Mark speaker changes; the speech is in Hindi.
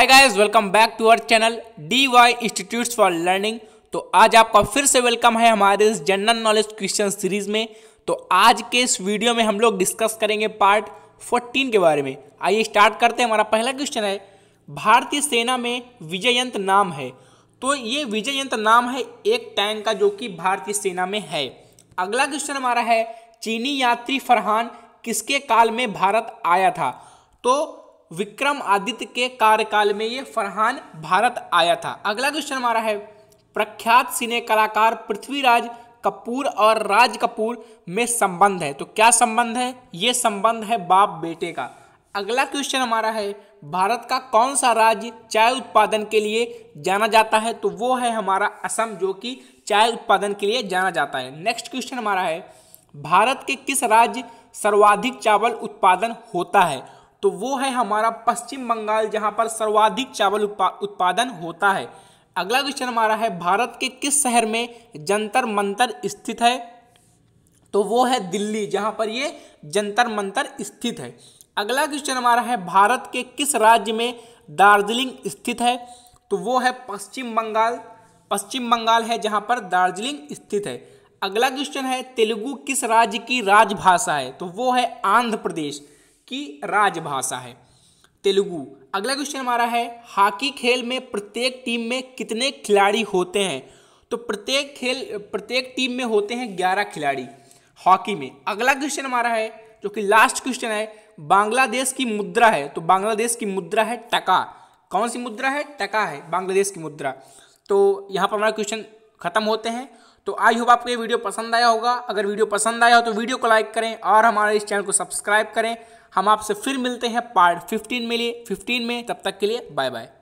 Speaker 1: hi guys welcome back to our channel D Y institute for learning तो आज आपका फिर से वेलकम है हमारे इस जनरल नॉलेज क्वेश्चन सीरीज में तो आज के इस वीडियो में हम लोग डिस्कस करेंगे पार्ट 14 के बारे में आइए स्टार्ट करते हैं हमारा पहला क्वेश्चन है भारतीय सेना में विजयंत नाम है तो ये विजयंत नाम है एक टैंक का जो कि भारतीय सेना में है अगला क्वेश्चन हमारा है चीनी यात्री फरहान किसके काल में भारत आया था तो विक्रम आदित्य के कार्यकाल में ये फरहान भारत आया था अगला क्वेश्चन हमारा है प्रख्यात सिने कलाकार पृथ्वीराज कपूर और राज कपूर में संबंध है तो क्या संबंध है ये संबंध है बाप बेटे का अगला क्वेश्चन हमारा है भारत का कौन सा राज्य चाय उत्पादन के लिए जाना जाता है तो वो है हमारा असम जो कि चाय उत्पादन के लिए जाना जाता है नेक्स्ट क्वेश्चन हमारा है भारत के किस राज्य सर्वाधिक चावल उत्पादन होता है तो वो है हमारा पश्चिम बंगाल जहाँ पर सर्वाधिक चावल उत्पादन होता है अगला क्वेश्चन हमारा है भारत के किस शहर में जंतर मंतर स्थित है तो वो है दिल्ली जहाँ पर ये जंतर मंतर स्थित है अगला क्वेश्चन हमारा है भारत के किस राज्य में दार्जिलिंग स्थित है तो वो है पश्चिम बंगाल पश्चिम बंगाल है जहाँ पर दार्जिलिंग स्थित है अगला क्वेश्चन है तेलुगु किस राज्य की राजभाषा है तो वो है आंध्र प्रदेश की राजभाषा है तेलुगु अगला क्वेश्चन हमारा है हॉकी खेल में प्रत्येक टीम में कितने खिलाड़ी होते हैं तो प्रत्येक खेल प्रत्येक टीम में होते हैं ग्यारह खिलाड़ी हॉकी में अगला क्वेश्चन हमारा है जो कि लास्ट क्वेश्चन है बांग्लादेश की मुद्रा है तो बांग्लादेश की मुद्रा है टका कौन सी मुद्रा है टका है बांग्लादेश की मुद्रा तो यहाँ पर हमारा क्वेश्चन खत्म होते हैं तो आई होप आपको ये वीडियो पसंद आया होगा अगर वीडियो पसंद आया हो तो वीडियो को लाइक करें और हमारे इस चैनल को सब्सक्राइब करें हम आपसे फिर मिलते हैं पार्ट 15 में लिए 15 में तब तक के लिए बाय बाय